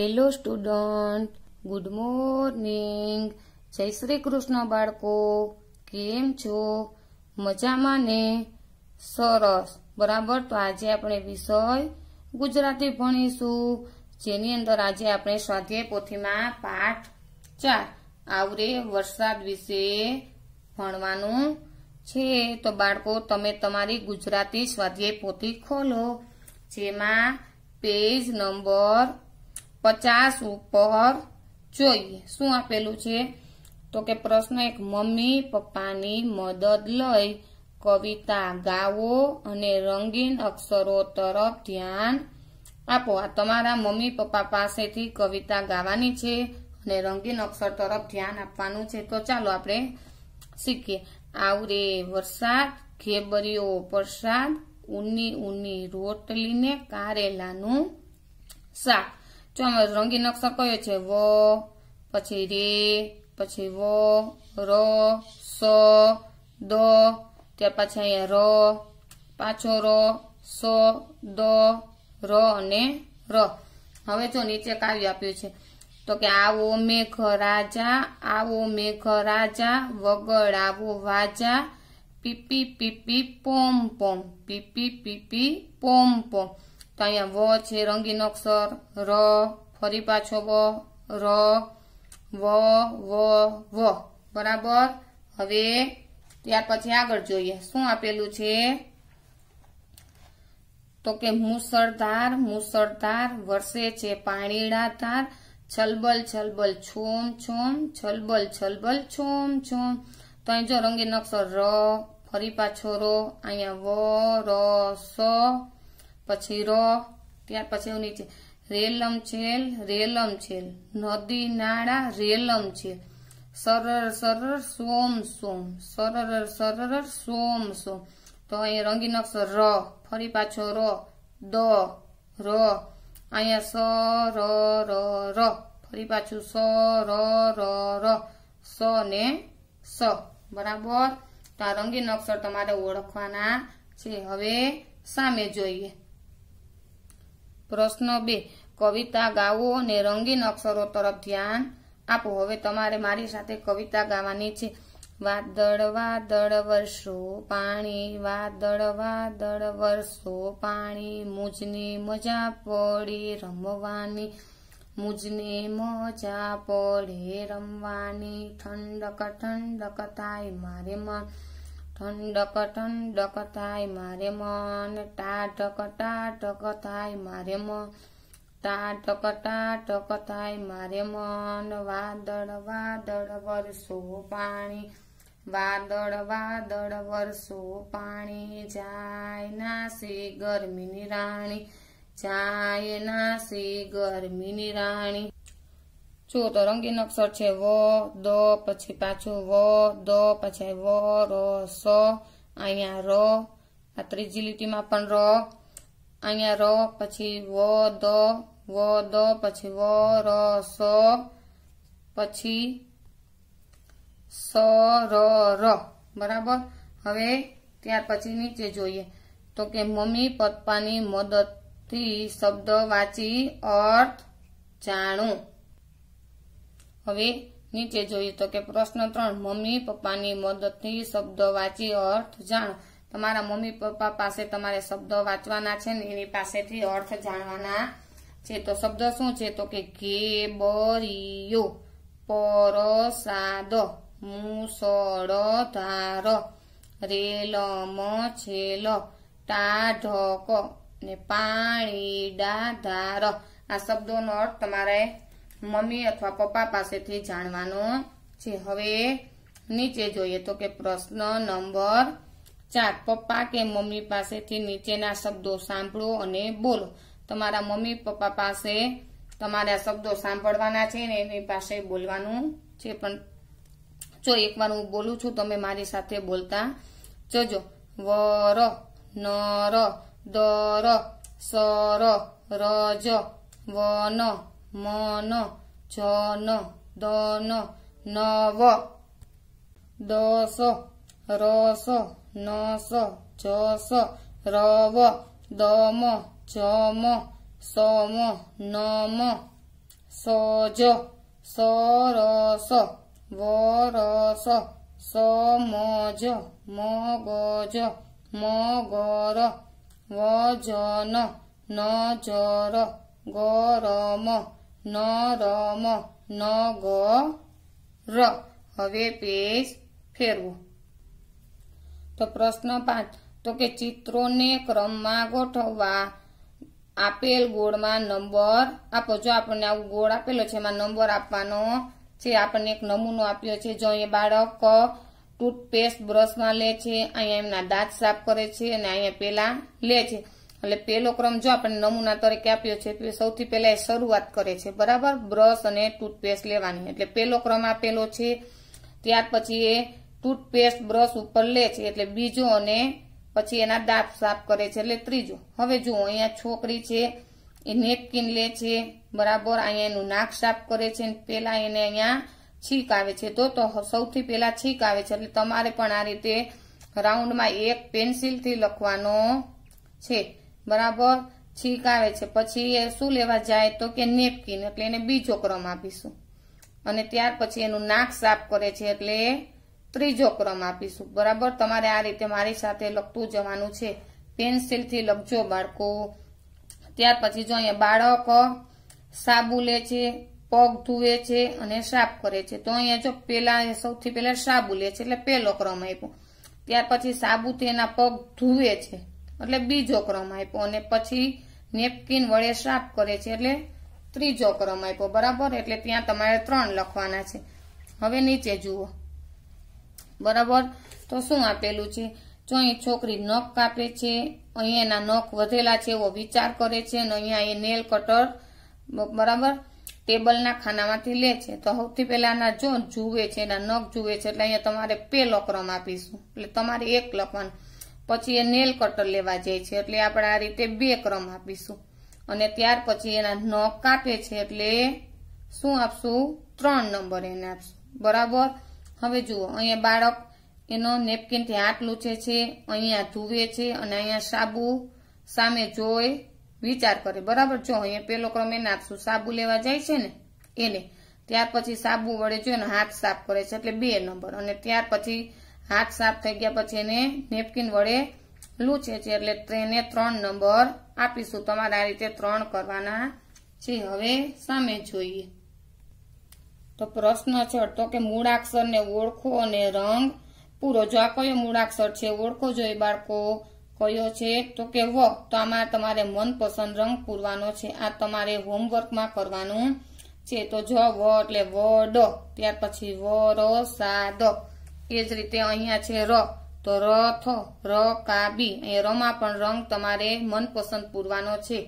hello student good morning જય શ્રી કૃષ્ણ બાળકો કેમ છો મજામાં ને સરસ બરાબર તો આજે આપણે વિષય ગુજરાતી ભણીશું જેની અંદર આજે આપણે સ્વાધ્યાય પોથીમાં પાઠ ચાર આવરે વરસાદ વિશે ભણવાનું છે તો બાળકો તમે તમારી ગુજરાતી સ્વાધ્યાય પોથી ખોલો જેમાં પેજ નંબર પચાસ ઉપર જોઈએ શું આપેલું છે તો કે પ્રશ્ન એક મમ્મી પપ્પાની મદદ લઈ કવિતા ગાવો અને રંગીન અક્ષરો તરફ ધ્યાન આપો આ તમારા મમ્મી પપ્પા પાસેથી કવિતા ગાવાની છે અને રંગીન અક્ષર તરફ ધ્યાન આપવાનું છે તો ચાલો આપણે શીખીએ આવરે વરસાદ ખેબરીઓ પ્રસાદ ઉની ઉની રોટલીને કારેલાનું શાક ચોમસ રંગીન અક્ષર કયો છે વ પછી રી પછી વ ર સ દ ત્યાર પાછા અહીંયા ર પાછો ર સ દ ર અને ર હવે જો નીચે કાવ્ય આપ્યું છે તો કે આવો મેઘ રાજા આવો મેઘ રાજા વગર આવો વાજા પીપી પીપી પોમ પોમ પીપી પીપી પોમ પોમ તો અહીંયા વ છે રંગીન અક્ષર ર ફરી પાછો વ ર વ વ વ બરાબર હવે ત્યાર પછી આગળ જોઈએ શું આપેલું છે તો કે મુસળધાર મુસળધાર વરસે છે પાણીડા ધાર છલબલ છલબલ છોમ છોમ છલબલ છલબલ છોમ છોમ તો અહીં જો રંગીન અક્ષર ર ફરી પાછો રો અહીંયા વ ર સ પછી ર ત્યાર પછી નીચે રેલમ છેલ રેલમ છેલ નદી નાળા રેલમ છેલ સરર સરર સોમ સોમ સરર સરર સોમ સોમ તો અહીંયા રંગીન અક્ષર ર ફરી પાછો ર દ ર અહીંયા સ ર ર ર ફરી પાછું સ ર ર ર સ ને સ બરાબર તો આ રંગીન અક્ષર તમારે ઓળખવાના છે હવે સામે જોઈએ પ્રશ્ન બે કવિતા ગાવો અને રંગીન અક્ષરો તરફ ધ્યાન આપો હવે તમારે મારી સાથે કવિતા ગાવાની છે વાદળ વાદળ વર્ષો પાણી વાદળ વાદળ વર્ષો પાણી મુજને મજા પડી રમવાની મુજને મજા પડે રમવાની ઠંડક ઠંડક થાય મારે માં ઠંડક ઠંડક થાય મારે મન ટાટક ટાટક થાય મારે મન ટાટક ટાટક થાય મારે મન વાદળ વાદળ વરસો પાણી વાદળ વાદળ વરસો પાણી જાય નાસી ગરમીની રાણી જાય નાસી ગરમીની રાણી જુઓ તો રંગીન અક્ષર છે વ દ પછી પાછું વ દ પછી વ ર સ અહીંયા ર આ ત્રીજી લીટીમાં પણ ર અહીંયા ર પછી વ દ વ દ પછી વ ર સ પછી સ ર ર બરાબર હવે ત્યાર પછી નીચે જોઈએ તો કે મમ્મી પપ્પાની મદદથી શબ્દ વાંચી અર્થ જાણું હવે નીચે જોઈએ તો કે પ્રશ્ન ત્રણ મમ્મી પપ્પાની મદદથી શબ્દ વાંચી અર્થ જાણ તમારા મમ્મી પપ્પા પાસે તમારે શબ્દો વાંચવાના છે ને એની પાસેથી અર્થ જાણવાના છે તો શબ્દ શું છે તો કે ઘેબરિયો પરસાદ મુસળ ધાર રેલમ છેલ ટાઢક ને પાણી ધાર આ શબ્દોનો અર્થ તમારે મમ્મી અથવા પપ્પા પાસેથી જાણવાનો છે હવે નીચે જોઈએ તો કે પ્રશ્ન નંબર ચાર પપ્પા કે મમ્મી પાસેથી નીચેના શબ્દો સાંભળો અને બોલો તમારા મમ્મી પપ્પા પાસે તમારા શબ્દો સાંભળવાના છે ને એની પાસે બોલવાનું છે પણ જો એકવાર હું બોલું છું તમે મારી સાથે બોલતા જજો વર નર દર સર રજ વન મોનો જોનો દોનો નવો દોસો રોસો નોસો જોસો રવો દોમો જોમો સોમો નમો સોજો સોરસો વરસો સોમોજો મોગોજો મોગોર વજન નજર ગરમ ન ર મ ન ગ ર હવે પેજ ફેરવો તો પ્રશ્ન પાંચ તો કે ચિત્રોને ક્રમમાં ગોઠવવા આપેલ ગોળમાં નંબર આપો જો આપણને આવું ગોળ આપેલો છે એમાં નંબર આપવાનો છે આપણને એક નમૂનો આપ્યો છે જો અહીંયા બાળક ટૂથપેસ્ટ બ્રશમાં લે છે અહીંયા એમના દાંત સાફ કરે છે અને અહીંયા પેલા લે છે એટલે પહેલો ક્રમ જો આપણે નમૂના તરીકે આપ્યો છે એટલે સૌથી પહેલા એ શરૂઆત કરે છે બરાબર બ્રશ અને ટૂથપેસ્ટ લેવાની એટલે પહેલો ક્રમ આપેલો છે ત્યાર પછી એ ટૂથપેસ્ટ બ્રશ ઉપર લે છે એટલે બીજો અને પછી એના દાંત સાફ કરે છે એટલે ત્રીજો હવે જુઓ અહીંયા છોકરી છે એ નેપકીન લે છે બરાબર અહીંયા એનું નાક સાફ કરે છે પેલા એને અહીંયા છીક આવે છે તો તો સૌથી પહેલા છીક આવે છે એટલે તમારે પણ આ રીતે રાઉન્ડમાં એક પેન્સિલથી લખવાનો છે બરાબર છીક આવે છે પછી એ શું લેવા જાય તો કે નેપકીન એટલે એને બીજો ક્રમ આપીશું અને ત્યાર પછી એનું નાક સાફ કરે છે એટલે ત્રીજો ક્રમ આપીશું બરાબર તમારે આ રીતે મારી સાથે લખતું જવાનું છે પેન્સિલથી લખજો બાળકો ત્યાર પછી જો અહીંયા બાળક સાબુ લે છે પગ ધુવે છે અને સાફ કરે છે તો અહીંયા જો પેલા સૌથી પહેલા સાબુ લે છે એટલે પહેલો ક્રમ આપ્યો ત્યાર પછી સાબુથી એના પગ ધુવે છે એટલે બીજો ક્રમ આપ્યો અને પછી નેપકિન વડે શ્રાપ કરે છે એટલે ત્રીજો ક્રમ આપ્યો બરાબર એટલે ત્યાં તમારે ત્રણ લખવાના છે હવે નીચે જુઓ બરાબર તો શું આપેલું છે જો અહીં છોકરી નખ કાપે છે અહીંયા એના નખ વધેલા છે એવો વિચાર કરે છે અને અહીંયા એ નેલ કટર બરાબર ટેબલના ખાનામાંથી લે છે તો સૌથી એના જો જુએ છે એના નખ જુએ છે એટલે અહીંયા તમારે પેલો ક્રમ આપીશું એટલે તમારે એક લખવાનું પછી એ નેલ કટર લેવા જાય છે એટલે આપણે આ રીતે બે ક્રમ આપીશું અને ત્યાર પછી એના નખ કાપે છે એટલે શું આપશું ત્રણ નંબર એને આપશું બરાબર હવે જુઓ અહીંયા બાળક એનો નેપકીનથી હાથ લૂચે છે અહીંયા ધુવે છે અને અહીંયા સાબુ સામે જોઈ વિચાર કરે બરાબર જો અહીંયા પેલો ક્રમ એને આપશું સાબુ લેવા જાય છે ને એને ત્યાર પછી સાબુ વડે જો હાથ સાફ કરે છે એટલે બે નંબર અને ત્યાર પછી હાથ સાફ થઈ ગયા પછી એને નેપકીન વડે લૂછે છે એટલે તેને ત્રણ નંબર આપીશું તમારે આ રીતે ત્રણ કરવાના છે હવે સામે જોઈએ તો પ્રશ્ન છે તો કે મૂળાક્ષરને ઓળખો અને રંગ પૂરો જો આ કયો મૂળાક્ષર છે ઓળખો જોઈએ બાળકો કયો છે તો કે વ તો આમાં તમારે મનપસંદ રંગ પૂરવાનો છે આ તમારે હોમવર્કમાં કરવાનું છે તો જ વ એટલે વ ડ ત્યાર પછી વ ર સા દ એ જ રીતે અહીંયા છે ર તો ર થ ર કાબી અહીંયા રમાં પણ રંગ તમારે મનપસંદ પૂરવાનો છે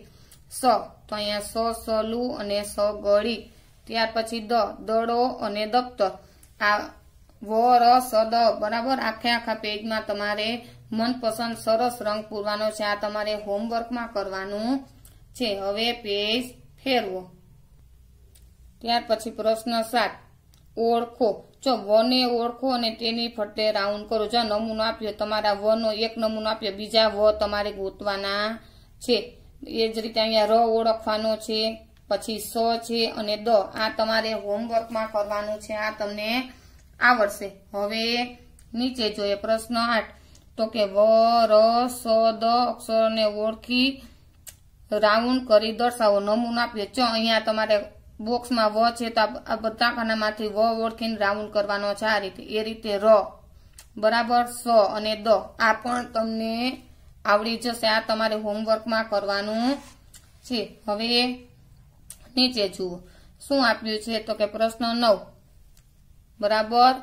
સ તો અહીંયા સ સલું અને સ ગળી ત્યાર પછી દ દડો અને દફતર આ વ ર સ દ બરાબર આખે આખા પેજમાં તમારે મનપસંદ સરસ રંગ પૂરવાનો છે આ તમારે હોમવર્કમાં કરવાનું છે હવે પેજ ફેરવો ત્યાર પછી પ્રશ્ન સાત ઓળખો જો વને ઓળખો અને તેની ફરતે રાઉન્ડ કરો જો નમૂનો આપ્યો તમારા વનો એક નમૂનો આપ્યો બીજા વ તમારે ગોતવાના છે એ જ રીતે અહીંયા ર ઓળખવાનો છે પછી સ છે અને દ આ તમારે હોમવર્કમાં કરવાનું છે આ તમને આવડશે હવે નીચે જોઈએ પ્રશ્ન આઠ તો કે વ ર સ દ અક્ષરોને ઓળખી રાઉન્ડ કરી દર્શાવો નમૂનો આપ્યો ચ અહીંયા તમારે બોક્સમાં વ છે તો આ બધા ખાનામાંથી વ ઓળખીને રાઉન્ડ કરવાનો છે આ રીતે એ રીતે ર બરાબર સ અને દ આ પણ તમને આવડી જશે આ તમારે હોમવર્કમાં કરવાનું છે હવે નીચે જુઓ શું આપ્યું છે તો કે પ્રશ્ન નવ બરાબર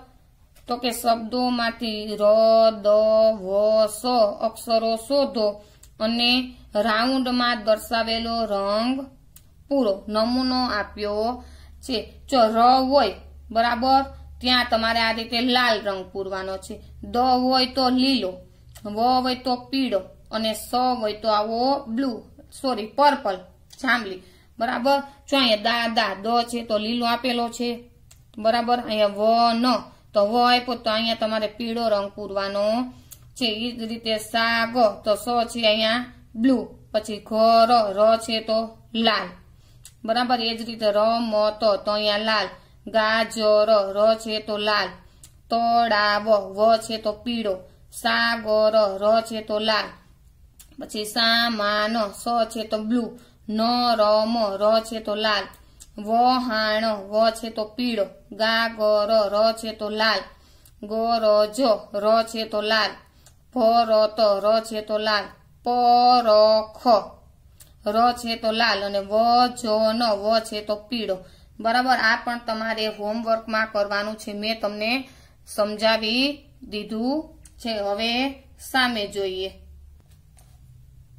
તો કે શબ્દોમાંથી ર દ વ સ અક્ષરો શોધો અને રાઉન્ડમાં દર્શાવેલો રંગ પૂરો નમૂનો આપ્યો છે જો ર હોય બરાબર ત્યાં તમારે આ રીતે લાલ રંગ પૂરવાનો છે દ હોય તો લીલો વ હોય તો પીળો અને સ હોય તો આવો બ્લુ સોરી પર્પલ જાંબલી બરાબર જો અહીંયા દા દા દ છે તો લીલો આપેલો છે બરાબર અહીંયા વ ન તો વ આપો તો અહીંયા તમારે પીળો રંગ પૂરવાનો છે એ જ રીતે સા ગ તો સ છે અહીંયા બ્લુ પછી ઘ ર છે તો લાલ બરાબર એ જ રીતે ર મ તો અહીંયા લાલ ગાજર ર છે તો લાલ તળાવ વ છે તો પીળો સાગર ર છે તો લાલ પછી સામાન સ છે તો બ્લુ ન રમ ર છે તો લાલ વહાણ વ છે તો પીળો ગાગર ર છે તો લાલ ગરજ ર છે તો લાલ ભરત ર છે તો લાલ પરખ ર છે તો લાલ અને વ જ ન વ છે તો પીળો બરાબર આ પણ તમારે હોમવર્કમાં કરવાનું છે મેં તમને સમજાવી દીધું છે હવે સામે જોઈએ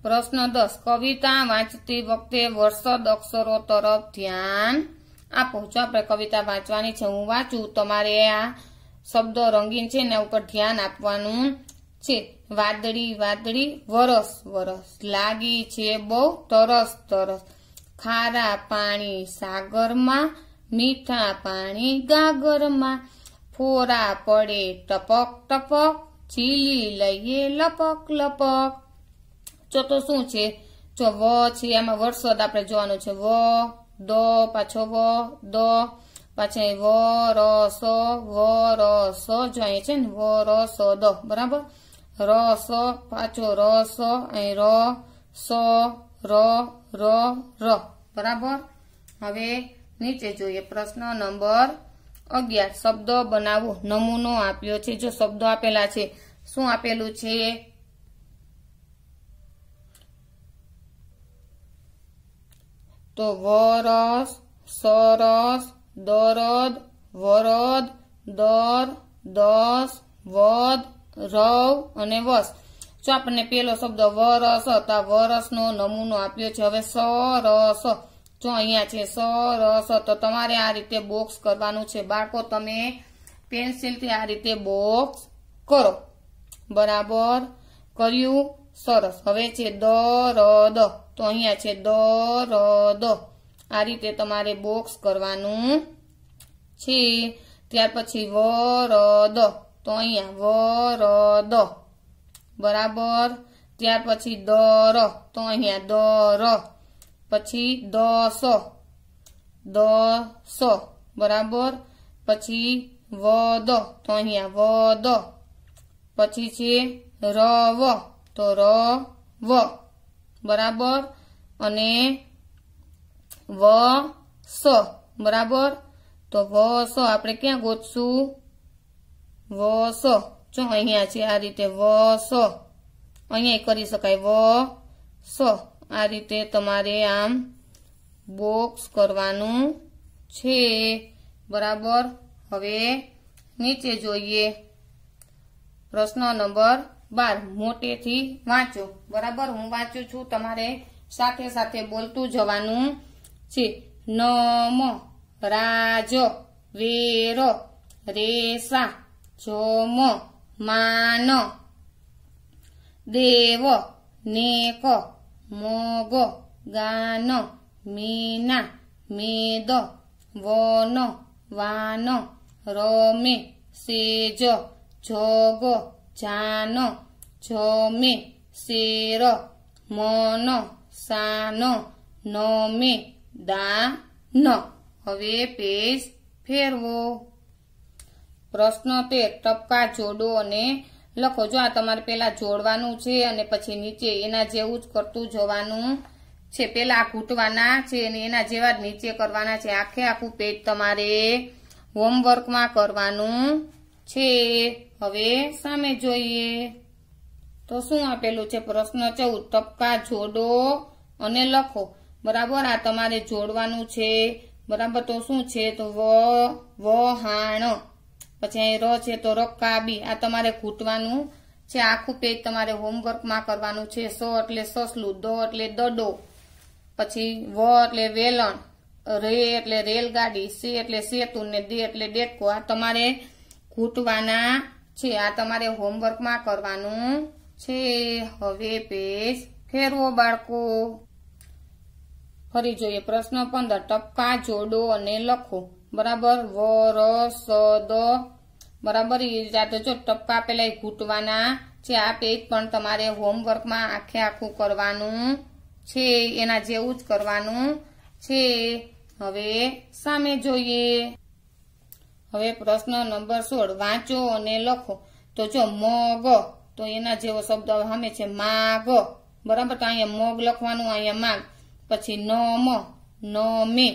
પ્રશ્ન દસ કવિતા વાંચતી વખતે વર્ષદ અક્ષરો તરફ ધ્યાન આપો જો આપણે કવિતા વાંચવાની છે હું વાંચું તમારે આ શબ્દો રંગીન છે એના ઉપર ધ્યાન આપવાનું છે વાદળી વાદળી વરસ વરસ લાગી છે બહુ તરસ તરસ ખારા પાણી સાગરમાં મીઠા પાણી ગાગરમાં ફોરા પડે ટપક ટપક ચીલી લઈએ લપક લપક ચો તો શું છે જો વ છે એમાં વરસાદ આપણે જોવાનું છે વ દ પાછો વ દ પાછા વ રસો વ રસો જો અહીં છે ને વ રસો દ બરાબર ર સ પાછો ર સ અહીં ર સ ર ર ર બરાબર હવે નીચે જોઈએ પ્રશ્ન નંબર અગિયાર શબ્દ બનાવો નમૂનો આપ્યો છે જો શબ્દ આપેલા છે શું આપેલું છે તો વરસ સરસ દરદ વરદ દર દસ વધ રવ અને વસ જો આપણને પેલો શબ્દ વરસ હતો આ વરસનો નમૂનો આપ્યો છે હવે સરસ જો અહીંયા છે સરસ તો તમારે આ રીતે બોક્સ કરવાનું છે બાળકો તમે પેન્સિલથી આ રીતે બોક્સ કરો બરાબર કર્યું સરસ હવે છે દ ર દ તો અહીંયા છે દ ર દ આ રીતે તમારે બોક્સ કરવાનું છે ત્યાર પછી વ ર દ તો અહીંયા વ ર દ બરાબર ત્યાર પછી દ ર તો અહીંયા ર પછી દ સ દ સ બરાબર પછી વ દ તો અહીંયા વ દ પછી છે ર વ તો ર વ બરાબર અને વ સ બરાબર તો વ સ આપણે ક્યાં ગોતશું વસો જો અહીંયા છે આ રીતે વસો અહીંયા કરી શકાય વ સો આ રીતે તમારે આમ બોક્સ કરવાનું છે બરાબર હવે નીચે જોઈએ પ્રશ્ન નંબર બાર મોટેથી વાંચો બરાબર હું વાંચું છું તમારે સાથે સાથે બોલતું જવાનું છે નમ રાજ વેરો રેસા ચોમ માનો દેવ નેકો મોગો ગાનો મીના મેદ વોનો વાનો રોમે સેજો જોગો જાનો જોમે શેરો મોનો સાનો નોમે દાનો હવે પેશ ફેરવો પ્રશ્ન તેર ટપકા જોડો અને લખો જો આ તમારે પહેલાં જોડવાનું છે અને પછી નીચે એના જેવું જ કરતું જવાનું છે પહેલાં ઘૂંટવાના છે અને એના જેવા જ નીચે કરવાના છે આખે આખું પેજ તમારે હોમવર્કમાં કરવાનું છે હવે સામે જોઈએ તો શું આપેલું છે પ્રશ્ન ચૌદ ટપકા જોડો અને લખો બરાબર આ તમારે જોડવાનું છે બરાબર તો શું છે તો વ વહાણ પછી અહીં ર છે તો રક્કા બી આ તમારે ઘૂંટવાનું છે આખું પેજ તમારે હોમવર્કમાં કરવાનું છે સો એટલે સસલું દો એટલે દડો પછી વ એટલે વેલણ રે એટલે રેલગાડી સે એટલે સેતુ ને દે એટલે ડેટકો આ તમારે ઘૂંટવાના છે આ તમારે હોમવર્કમાં કરવાનું છે હવે પેજ ફેરવો બાળકો ફરી જોઈએ પ્રશ્ન પંદર ટપકા જોડો અને લખો બરાબર વ ર સ દ બરાબર એ રીતે જો ટપકા પેલા ઘૂંટવાના છે આ પેજ પણ તમારે હોમવર્કમાં આખે આખું કરવાનું છે એના જેવું જ કરવાનું છે હવે સામે જોઈએ હવે પ્રશ્ન નંબર સોળ વાંચો અને લખો તો જો મગ તો એના જેવો શબ્દ સામે છે માગ બરાબર તો અહીંયા મગ લખવાનું અહીંયા માગ પછી ન મ ન મે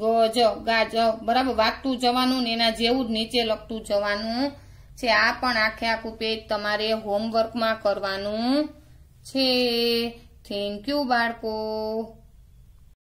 ગજ ગાજ બરાબર વાગતું જવાનું ને એના જેવું જ નીચે લખતું જવાનું છે આ પણ આખે આખું પેજ તમારે હોમવર્કમાં કરવાનું છે થેન્ક યુ બાળકો